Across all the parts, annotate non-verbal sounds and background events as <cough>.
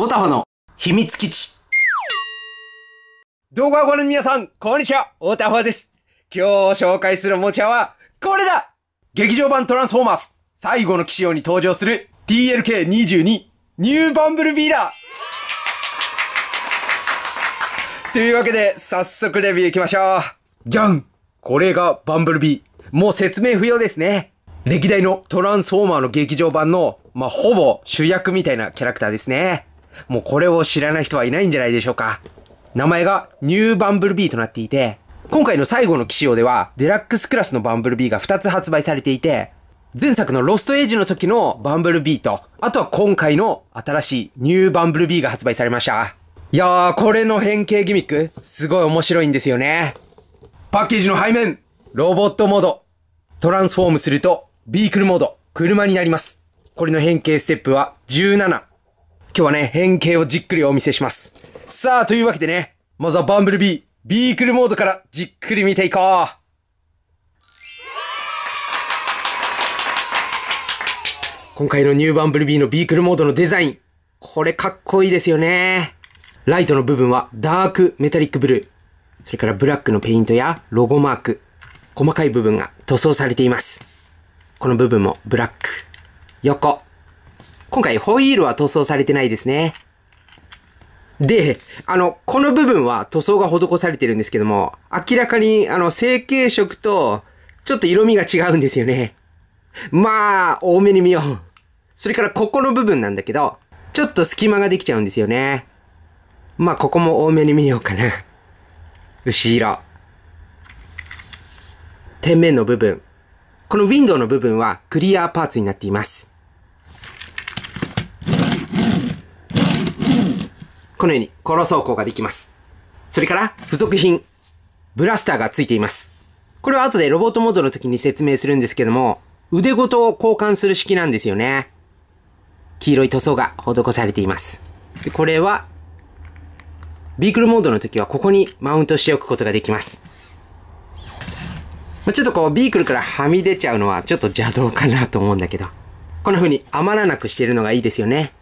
オタフの秘密基地。動画をご覧の皆さん、こんにちは、オタフです。今日紹介するおもちゃは、これだ劇場版トランスフォーマーズ、最後の騎士用に登場する TLK22、ニューバンブルビーだというわけで、早速レビューいきましょう。じゃんこれがバンブルビー。もう説明不要ですね。歴代のトランスフォーマーの劇場版の、まあ、ほぼ主役みたいなキャラクターですね。もうこれを知らない人はいないんじゃないでしょうか。名前がニューバンブルビーとなっていて、今回の最後の機種では、デラックスクラスのバンブルビーが2つ発売されていて、前作のロストエイジの時のバンブルビーと、あとは今回の新しいニューバンブルビーが発売されました。いやー、これの変形ギミック、すごい面白いんですよね。パッケージの背面、ロボットモード。トランスフォームすると、ビークルモード、車になります。これの変形ステップは17、今日はね、変形をじっくりお見せします。さあ、というわけでね、まずはバンブルビー、ビークルモードからじっくり見ていこう。今回のニューバンブルビーのビークルモードのデザイン。これかっこいいですよね。ライトの部分はダークメタリックブルー。それからブラックのペイントやロゴマーク。細かい部分が塗装されています。この部分もブラック。横、今回ホイールは塗装されてないですね。で、あの、この部分は塗装が施されてるんですけども、明らかに、あの、成型色と、ちょっと色味が違うんですよね。まあ、多めに見よう。それからここの部分なんだけど、ちょっと隙間ができちゃうんですよね。まあ、ここも多めに見ようかな。後ろ。天面の部分。このウィンドウの部分はクリアパーツになっています。このようにこの走行ができます。それから付属品、ブラスターが付いています。これは後でロボットモードの時に説明するんですけども、腕ごとを交換する式なんですよね。黄色い塗装が施されています。でこれは、ビークルモードの時はここにマウントしておくことができます。まあ、ちょっとこうビークルからはみ出ちゃうのはちょっと邪道かなと思うんだけど、こんな風に余らなくしてるのがいいですよね。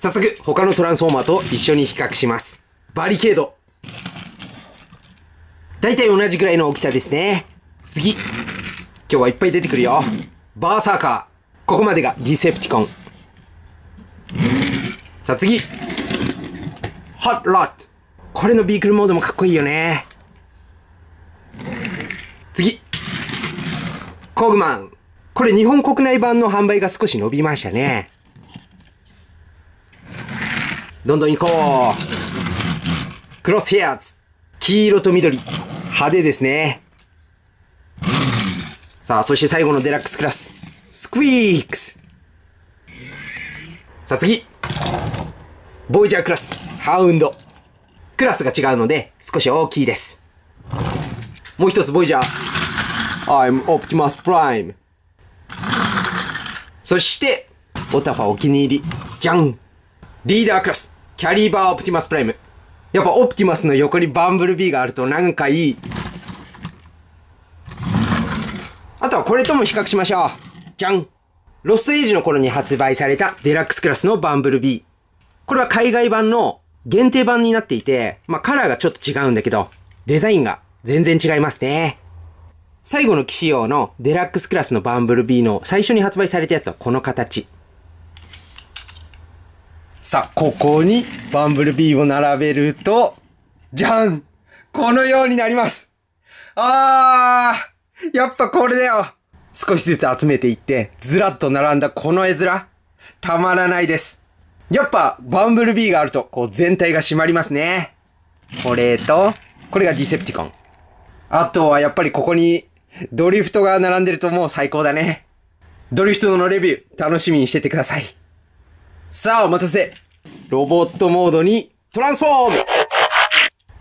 早速、他のトランスフォーマーと一緒に比較します。バリケード。大体同じぐらいの大きさですね。次。今日はいっぱい出てくるよ。バーサーカー。ここまでがディセプティコン。さあ次。ハットロット。これのビークルモードもかっこいいよね。次。コグマン。これ日本国内版の販売が少し伸びましたね。どんどん行こうクロスヘアーズ黄色と緑。派手ですね。さあ、そして最後のデラックスクラス。スクイークス。さあ次。ボイジャークラス。ハウンド。クラスが違うので少し大きいです。もう一つボイジャー。I'm Optimus Prime。そして、オタファお気に入り。じゃんリーダークラス。キャリーバーオプティマスプライム。やっぱオプティマスの横にバンブルビーがあるとなんかいい。あとはこれとも比較しましょう。じゃんロストエイジの頃に発売されたデラックスクラスのバンブルビー。これは海外版の限定版になっていて、まあカラーがちょっと違うんだけど、デザインが全然違いますね。最後の機種用のデラックスクラスのバンブルビーの最初に発売されたやつはこの形。さあ、ここにバンブルビーを並べると、じゃんこのようになりますあーやっぱこれだよ少しずつ集めていって、ずらっと並んだこの絵面、たまらないです。やっぱ、バンブルビーがあると、こう全体が締まりますね。これと、これがディセプティコン。あとはやっぱりここに、ドリフトが並んでるともう最高だね。ドリフトのレビュー、楽しみにしててください。さあ、お待たせロボットモードにトランスフォーム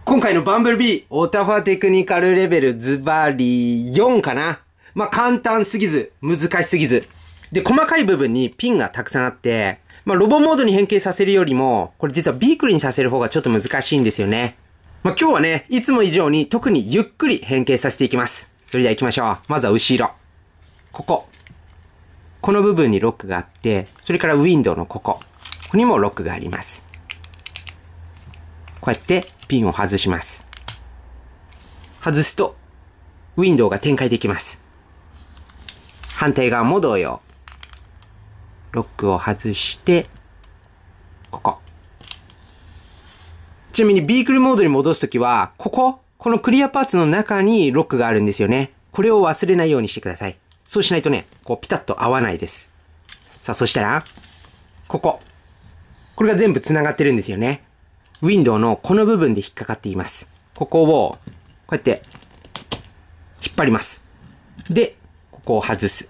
今回のバンブルビー、オタファテクニカルレベルズバリ4かなまあ、簡単すぎず、難しすぎず。で、細かい部分にピンがたくさんあって、まあ、ロボモードに変形させるよりも、これ実はビークルにさせる方がちょっと難しいんですよね。まあ、今日はね、いつも以上に特にゆっくり変形させていきます。それでは行きましょう。まずは後ろ。ここ。この部分にロックがあって、それからウィンドウのここ、ここにもロックがあります。こうやってピンを外します。外すと、ウィンドウが展開できます。反対側も同様。ロックを外して、ここ。ちなみにビークルモードに戻すときは、ここ、このクリアパーツの中にロックがあるんですよね。これを忘れないようにしてください。そうしないとね、こうピタッと合わないです。さあ、そしたら、ここ。これが全部繋がってるんですよね。ウィンドウのこの部分で引っかかっています。ここを、こうやって、引っ張ります。で、ここを外す。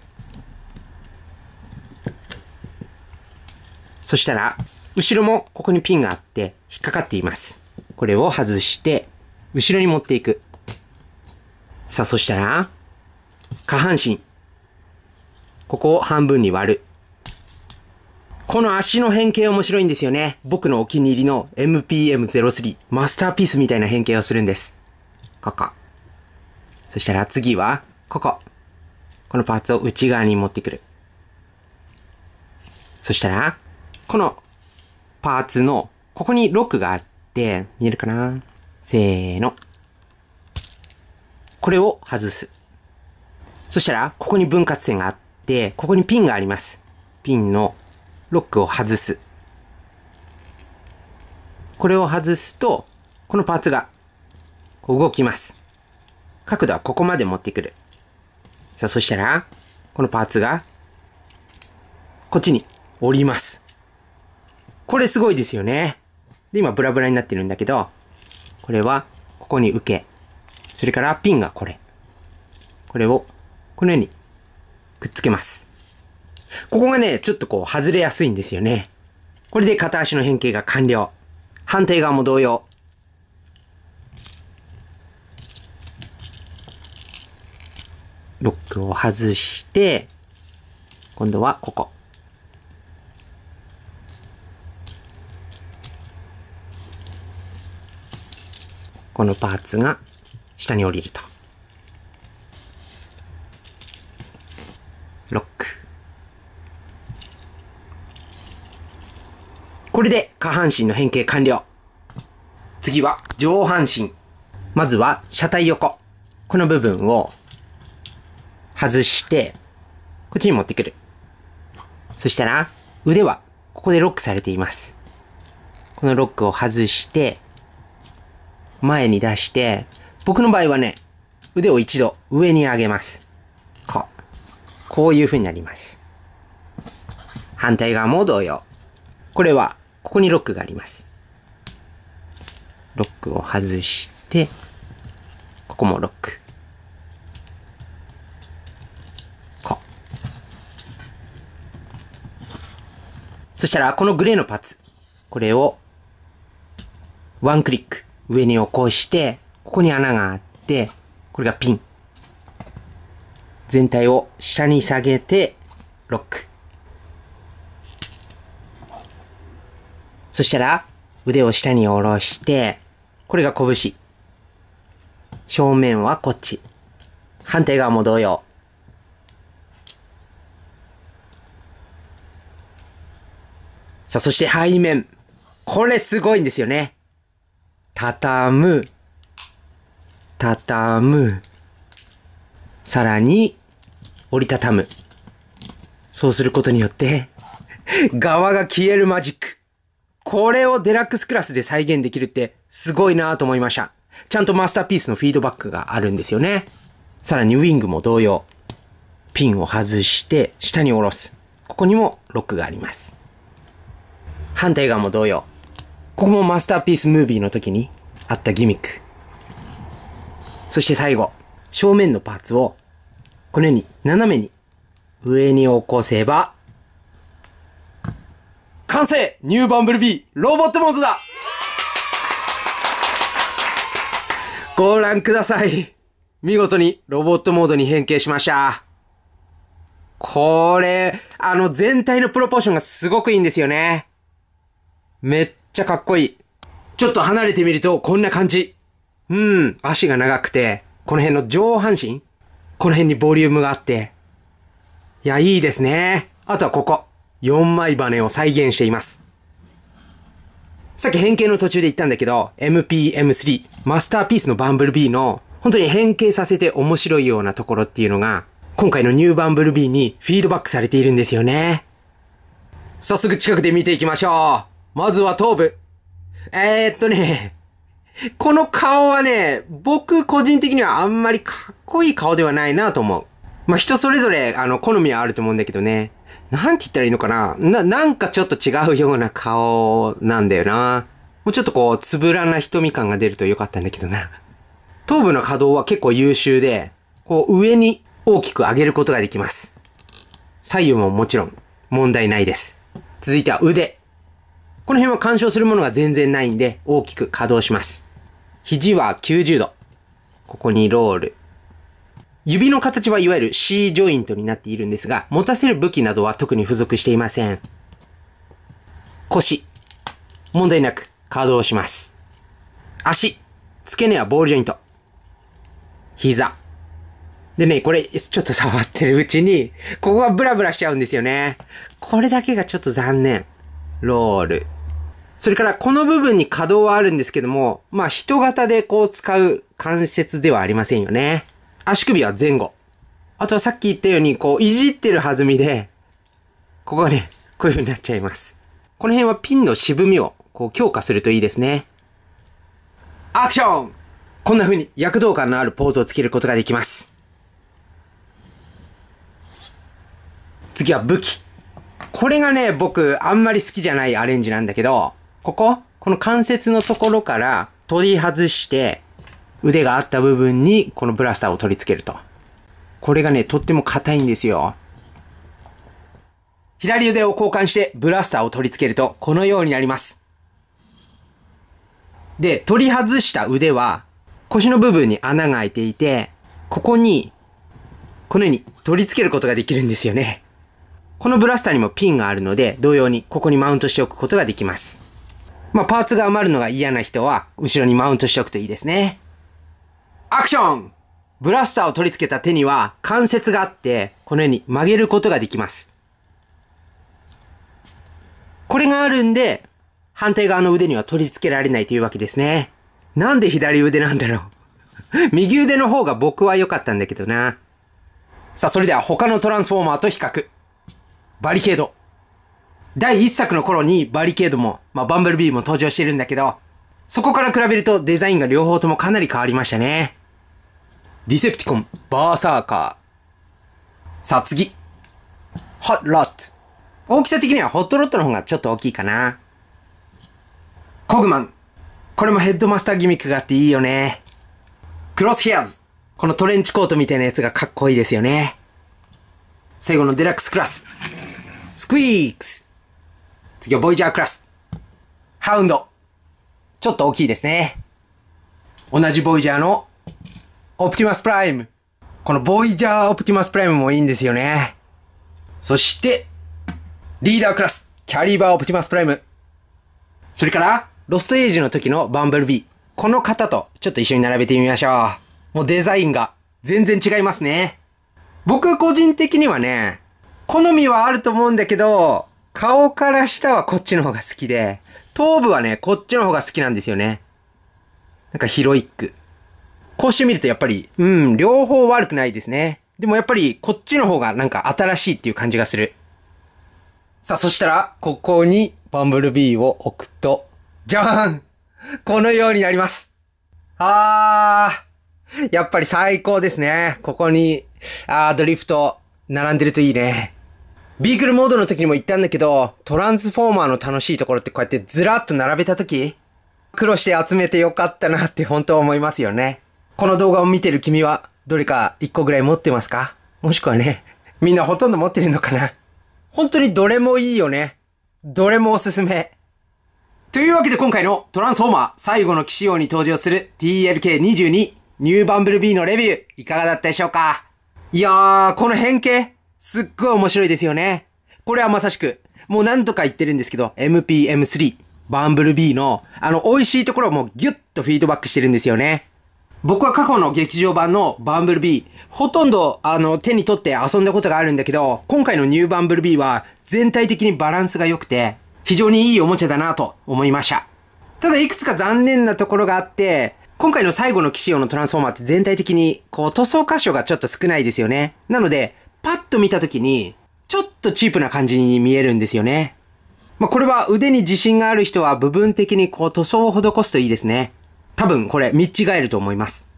そしたら、後ろもここにピンがあって引っかかっています。これを外して、後ろに持っていく。さあ、そしたら、下半身。ここを半分に割る。この足の変形面白いんですよね。僕のお気に入りの MPM03。マスターピースみたいな変形をするんです。ここ。そしたら次は、ここ。このパーツを内側に持ってくる。そしたら、このパーツの、ここにロックがあって、見えるかなせーの。これを外す。そしたら、ここに分割線があって、て、ここにピンがあります。ピンのロックを外す。これを外すと、このパーツが動きます。角度はここまで持ってくる。さあ、そしたら、このパーツが、こっちに折ります。これすごいですよね。で、今ブラブラになってるんだけど、これはここに受け、それからピンがこれ。これをこのようにくっつけます。ここがね、ちょっとこう外れやすいんですよね。これで片足の変形が完了。反対側も同様。ロックを外して、今度はここ。このパーツが下に降りると。下半身の変形完了。次は上半身。まずは車体横。この部分を外して、こっちに持ってくる。そしたら、腕はここでロックされています。このロックを外して、前に出して、僕の場合はね、腕を一度上に上げます。こう。こういう風になります。反対側も同様。これはここにロックがあります。ロックを外して、ここもロック。こう。そしたら、このグレーのパーツ。これを、ワンクリック上に起こして、ここに穴があって、これがピン。全体を下に下げて、ロック。そしたら、腕を下に下ろして、これが拳。正面はこっち。反対側も同様。さあ、そして背面。これすごいんですよね。畳む。畳む。さらに、折りたたむ。そうすることによって、<laughs> 側が消えるマジック。これをデラックスクラスで再現できるってすごいなと思いました。ちゃんとマスターピースのフィードバックがあるんですよね。さらにウィングも同様。ピンを外して下に下ろす。ここにもロックがあります。反対側も同様。ここもマスターピースムービーの時にあったギミック。そして最後、正面のパーツをこのように斜めに上に起こせば完成ニューバンブルビー、ロボットモードだご覧ください。見事にロボットモードに変形しました。これ、あの全体のプロポーションがすごくいいんですよね。めっちゃかっこいい。ちょっと離れてみるとこんな感じ。うん、足が長くて、この辺の上半身この辺にボリュームがあって。いや、いいですね。あとはここ。4枚羽を再現しています。さっき変形の途中で言ったんだけど、MPM3、マスターピースのバンブルビーの本当に変形させて面白いようなところっていうのが、今回のニューバンブルビーにフィードバックされているんですよね。早速近くで見ていきましょう。まずは頭部。えー、っとね、この顔はね、僕個人的にはあんまりかっこいい顔ではないなと思う。まあ、人それぞれ、あの、好みはあると思うんだけどね。なんて言ったらいいのかなな、なんかちょっと違うような顔なんだよな。もうちょっとこう、つぶらな瞳感が出るとよかったんだけどな。頭部の可動は結構優秀で、こう、上に大きく上げることができます。左右ももちろん問題ないです。続いては腕。この辺は干渉するものが全然ないんで、大きく可動します。肘は90度。ここにロール。指の形はいわゆる C ジョイントになっているんですが、持たせる武器などは特に付属していません。腰。問題なく稼働します。足。付け根はボールジョイント。膝。でね、これ、ちょっと触ってるうちに、ここはブラブラしちゃうんですよね。これだけがちょっと残念。ロール。それから、この部分に可動はあるんですけども、まあ、人型でこう使う関節ではありませんよね。足首は前後。あとはさっき言ったように、こう、いじってる弾みで、ここがね、こういう風になっちゃいます。この辺はピンの渋みを、こう、強化するといいですね。アクションこんな風に躍動感のあるポーズをつけることができます。次は武器。これがね、僕、あんまり好きじゃないアレンジなんだけど、ここ、この関節のところから取り外して、腕があった部分にこのブラスターを取り付けると。これがね、とっても硬いんですよ。左腕を交換してブラスターを取り付けるとこのようになります。で、取り外した腕は腰の部分に穴が開いていて、ここにこのように取り付けることができるんですよね。このブラスターにもピンがあるので同様にここにマウントしておくことができます。まあ、パーツが余るのが嫌な人は後ろにマウントしておくといいですね。アクションブラスターを取り付けた手には関節があって、このように曲げることができます。これがあるんで、反対側の腕には取り付けられないというわけですね。なんで左腕なんだろう <laughs> 右腕の方が僕は良かったんだけどな。さあ、それでは他のトランスフォーマーと比較。バリケード。第1作の頃にバリケードも、まあ、バンブルビーも登場してるんだけど、そこから比べるとデザインが両方ともかなり変わりましたね。ディセプティコン、バーサーカー。さあ次。ホットロット。大きさ的にはホットロットの方がちょっと大きいかな。コグマン。これもヘッドマスターギミックがあっていいよね。クロスヘアーズ。このトレンチコートみたいなやつがかっこいいですよね。最後のデラックスクラス。スクイークス。次はボイジャークラス。ハウンド。ちょっと大きいですね。同じボイジャーのオプティマスプライム。このボイジャーオプティマスプライムもいいんですよね。そして、リーダークラス、キャリバーオプティマスプライム。それから、ロストエイジの時のバンブルビー。この方とちょっと一緒に並べてみましょう。もうデザインが全然違いますね。僕個人的にはね、好みはあると思うんだけど、顔から下はこっちの方が好きで、頭部はね、こっちの方が好きなんですよね。なんかヒロイック。こうしてみるとやっぱり、うん、両方悪くないですね。でもやっぱりこっちの方がなんか新しいっていう感じがする。さあ、そしたら、ここにバンブルビーを置くと、じゃーんこのようになります。あー、やっぱり最高ですね。ここに、あー、ドリフト、並んでるといいね。ビークルモードの時にも言ったんだけど、トランスフォーマーの楽しいところってこうやってずらっと並べた時、苦労して集めてよかったなって本当思いますよね。この動画を見てる君は、どれか1個ぐらい持ってますかもしくはね、みんなほとんど持ってるのかな本当にどれもいいよね。どれもおすすめ。というわけで今回のトランスフォーマー最後の騎士王に登場する TLK22 ニューバンブルビーのレビューいかがだったでしょうかいやー、この変形すっごい面白いですよね。これはまさしく、もう何度か言ってるんですけど、MPM3、バンブルビーの、あの、美味しいところもギュッとフィードバックしてるんですよね。僕は過去の劇場版のバンブルビー、ほとんどあの手に取って遊んだことがあるんだけど、今回のニューバンブルビーは全体的にバランスが良くて、非常にいいおもちゃだなと思いました。ただいくつか残念なところがあって、今回の最後の騎士用のトランスフォーマーって全体的にこう塗装箇所がちょっと少ないですよね。なので、パッと見た時に、ちょっとチープな感じに見えるんですよね。まあ、これは腕に自信がある人は部分的にこう塗装を施すといいですね。多分これ見違えると思います。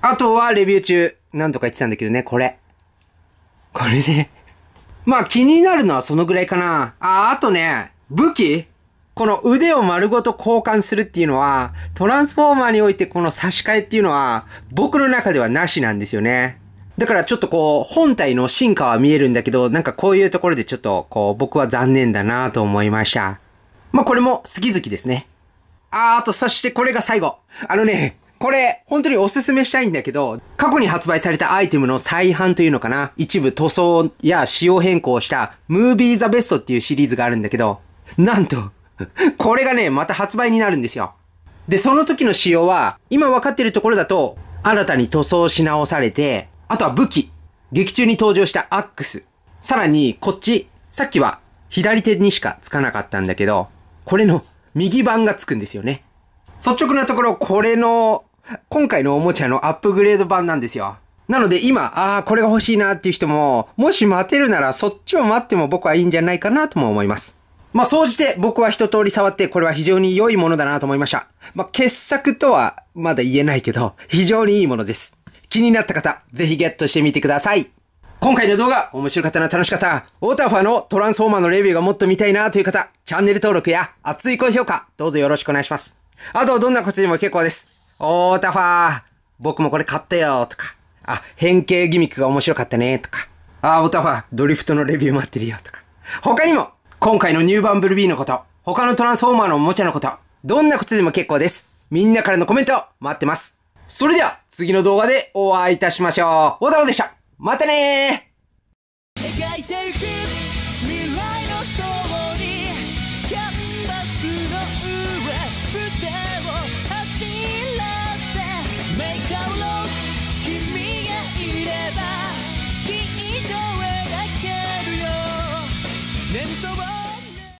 あとはレビュー中、なんとか言ってたんだけどね、これ。これねまあ気になるのはそのぐらいかな。あ、あとね、武器この腕を丸ごと交換するっていうのは、トランスフォーマーにおいてこの差し替えっていうのは、僕の中ではなしなんですよね。だからちょっとこう、本体の進化は見えるんだけど、なんかこういうところでちょっとこう、僕は残念だなと思いました。まあこれも好き好きですね。あーと、そしてこれが最後。あのね、これ、本当におすすめしたいんだけど、過去に発売されたアイテムの再販というのかな一部塗装や仕様変更した、ムービーザベストっていうシリーズがあるんだけど、なんと、これがね、また発売になるんですよ。で、その時の仕様は、今分かってるところだと、新たに塗装し直されて、あとは武器。劇中に登場したアックス。さらに、こっち。さっきは、左手にしかつかなかったんだけど、これの右版がつくんですよね。率直なところ、これの、今回のおもちゃのアップグレード版なんですよ。なので今、ああ、これが欲しいなっていう人も、もし待てるならそっちを待っても僕はいいんじゃないかなとも思います。まあ、総じて僕は一通り触ってこれは非常に良いものだなと思いました。まあ、傑作とはまだ言えないけど、非常に良いものです。気になった方、ぜひゲットしてみてください。今回の動画、面白かったな、楽しかった。ウォーターファーのトランスフォーマーのレビューがもっと見たいなという方、チャンネル登録や熱い高評価、どうぞよろしくお願いします。あと、どんなことでも結構です。ウォーターファー、僕もこれ買ったよとか、あ、変形ギミックが面白かったねとか、あ、ウォーターファー、ドリフトのレビュー待ってるよとか。他にも、今回のニューバンブルビーのこと、他のトランスフォーマーのおもちゃのこと、どんなことでも結構です。みんなからのコメント待ってます。それでは、次の動画でお会いいたしましょう。ウォーターファーでした。またねー